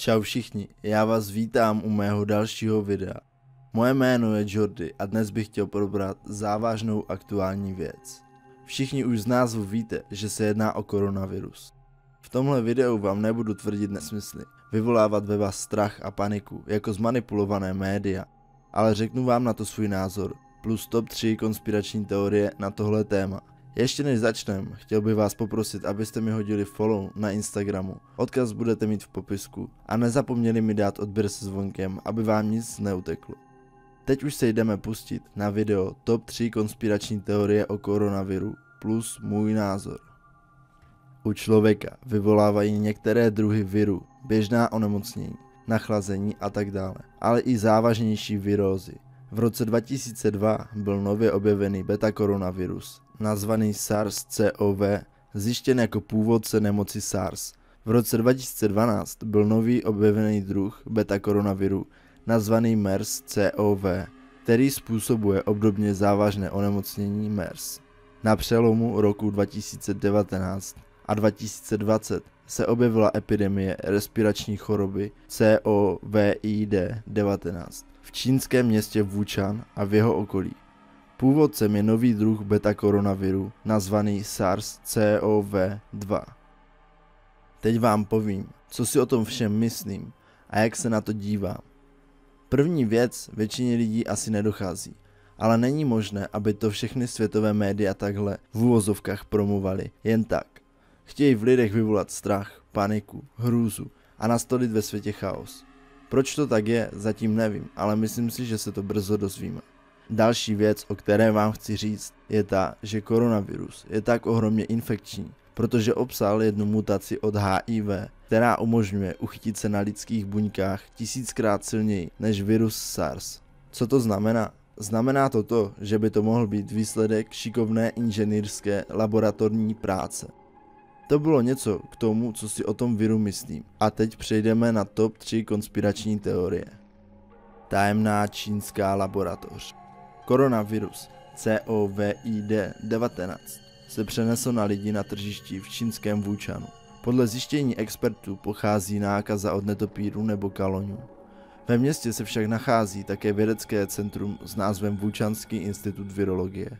Čau všichni, já vás vítám u mého dalšího videa. Moje jméno je Jordy a dnes bych chtěl probrat závažnou aktuální věc. Všichni už z názvu víte, že se jedná o koronavirus. V tomhle videu vám nebudu tvrdit nesmysly, vyvolávat ve vás strach a paniku, jako zmanipulované média, ale řeknu vám na to svůj názor, plus top 3 konspirační teorie na tohle téma ještě než začneme, chtěl bych vás poprosit, abyste mi hodili follow na Instagramu. Odkaz budete mít v popisku. A nezapomněli mi dát odběr se zvonkem, aby vám nic neuteklo. Teď už se jdeme pustit na video TOP 3 konspirační teorie o koronaviru plus můj názor. U člověka vyvolávají některé druhy viru, běžná onemocnění, nachlazení a tak dále, ale i závažnější virózy. V roce 2002 byl nově objevený beta koronavirus, nazvaný SARS-CoV, zjištěn jako původce nemoci SARS. V roce 2012 byl nový objevený druh beta koronaviru, nazvaný MERS-CoV, který způsobuje obdobně závažné onemocnění MERS. Na přelomu roku 2019 a 2020 se objevila epidemie respirační choroby COVID-19 v čínském městě Wuhan a v jeho okolí. Původcem je nový druh beta koronaviru, nazvaný SARS-CoV-2. Teď vám povím, co si o tom všem myslím a jak se na to dívám. První věc většině lidí asi nedochází, ale není možné, aby to všechny světové média takhle v úvozovkách promovali jen tak. Chtějí v lidech vyvolat strach, paniku, hrůzu a nastolit ve světě chaos. Proč to tak je, zatím nevím, ale myslím si, že se to brzo dozvíme. Další věc, o které vám chci říct, je ta, že koronavirus je tak ohromně infekční, protože obsal jednu mutaci od HIV, která umožňuje uchytit se na lidských buňkách tisíckrát silněji než virus SARS. Co to znamená? Znamená to to, že by to mohl být výsledek šikovné inženýrské laboratorní práce. To bylo něco k tomu, co si o tom viru myslím. A teď přejdeme na top 3 konspirační teorie. Tajemná čínská laboratoř. Koronavirus COVID-19 se přenesl na lidi na tržišti v čínském Vůčanu. Podle zjištění expertů pochází nákaza od netopíru nebo kaloňů. Ve městě se však nachází také vědecké centrum s názvem Vůčanský institut virologie.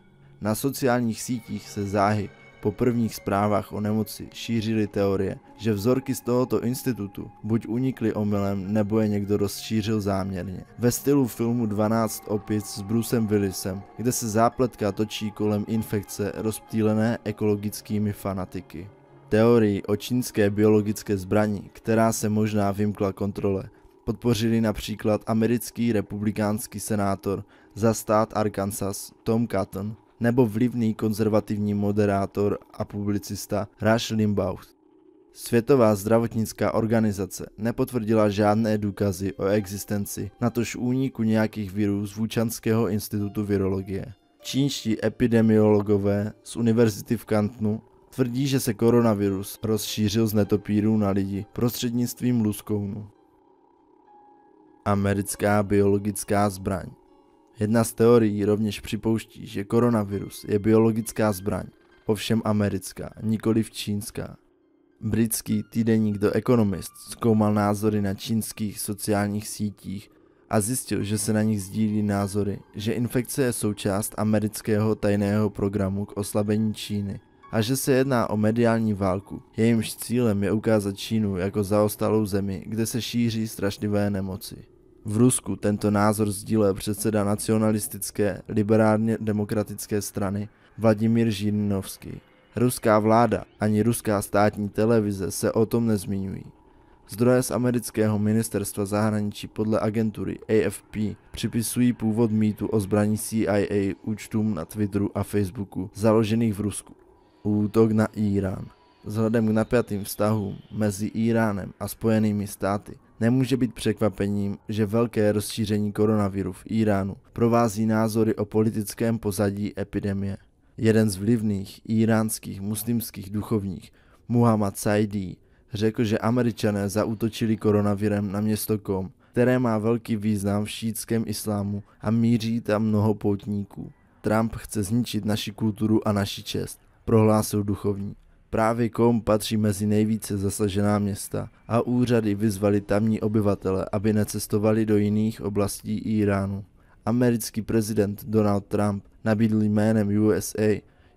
Na sociálních sítích se záhy po prvních zprávách o nemoci šířily teorie, že vzorky z tohoto institutu buď unikly omylem, nebo je někdo rozšířil záměrně. Ve stylu filmu 12 opic s Brucem Willisem, kde se zápletka točí kolem infekce rozptýlené ekologickými fanatiky. Teorii o čínské biologické zbraní, která se možná vymkla kontrole, podpořili například americký republikánský senátor za stát Arkansas Tom Cotton, nebo vlivný konzervativní moderátor a publicista Rush Limbaugh. Světová zdravotnická organizace nepotvrdila žádné důkazy o existenci, natož úniku nějakých virů z Vůčanského institutu virologie. Čínští epidemiologové z univerzity v Kantnu tvrdí, že se koronavirus rozšířil z netopírů na lidi prostřednictvím luskounu. Americká biologická zbraň Jedna z teorií rovněž připouští, že koronavirus je biologická zbraň, ovšem americká, v čínská. Britský týdeník The Economist zkoumal názory na čínských sociálních sítích a zjistil, že se na nich sdílí názory, že infekce je součást amerického tajného programu k oslabení Číny a že se jedná o mediální válku. Jejímž cílem je ukázat Čínu jako zaostalou zemi, kde se šíří strašlivé nemoci. V Rusku tento názor sdílel předseda nacionalistické liberálně demokratické strany Vladimír Žirinovský. Ruská vláda ani ruská státní televize se o tom nezmiňují. Zdroje z amerického ministerstva zahraničí podle agentury AFP připisují původ mýtu o zbraní CIA účtům na Twitteru a Facebooku založených v Rusku. Útok na Irán Vzhledem k napjatým vztahům mezi Iránem a Spojenými státy Nemůže být překvapením, že velké rozšíření koronaviru v Iránu provází názory o politickém pozadí epidemie. Jeden z vlivných iránských muslimských duchovních, Muhammad Saidi, řekl, že američané zaútočili koronavirem na město Kom, které má velký význam v šítském islámu a míří tam mnoho poutníků. Trump chce zničit naši kulturu a naši čest, prohlásil duchovní. Právě Kom patří mezi nejvíce zasažená města a úřady vyzvali tamní obyvatele, aby necestovali do jiných oblastí Iránu. Americký prezident Donald Trump nabídl jménem USA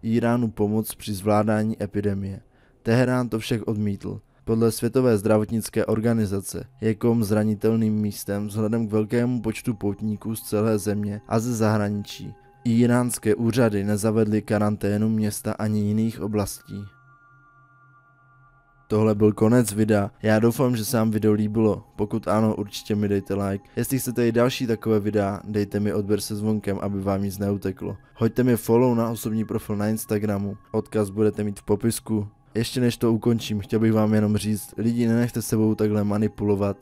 Iránu pomoc při zvládání epidemie. Teherán to však odmítl. Podle Světové zdravotnické organizace je kom zranitelným místem vzhledem k velkému počtu poutníků z celé země a ze zahraničí. iránské úřady nezavedly karanténu města ani jiných oblastí. Tohle byl konec videa. Já doufám, že se vám video líbilo. Pokud ano, určitě mi dejte like. Jestli chcete i další takové videa, dejte mi odběr se zvonkem, aby vám nic neuteklo. Hoďte mi follow na osobní profil na Instagramu. Odkaz budete mít v popisku. Ještě než to ukončím, chtěl bych vám jenom říct, lidi nenechte sebou takhle manipulovat,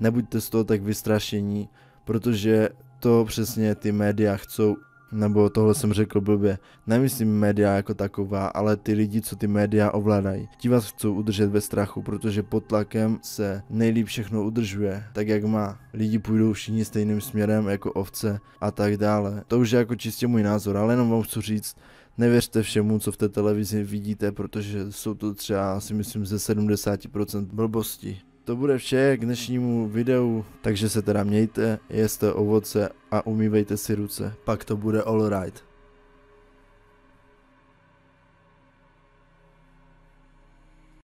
nebuďte z toho tak vystrašení, protože to přesně ty média chcou nebo tohle jsem řekl blbě, nemyslím média jako taková, ale ty lidi, co ty média ovládají. Ti vás chcou udržet ve strachu, protože pod tlakem se nejlíp všechno udržuje, tak jak má. Lidi půjdou všichni stejným směrem jako ovce a tak dále. To už je jako čistě můj názor, ale jenom vám chci říct, nevěřte všemu, co v té televizi vidíte, protože jsou to třeba asi myslím ze 70% blbosti to bude vše k dnešnímu videu, takže se teda mějte, jeste ovoce a umývejte si ruce, pak to bude alright.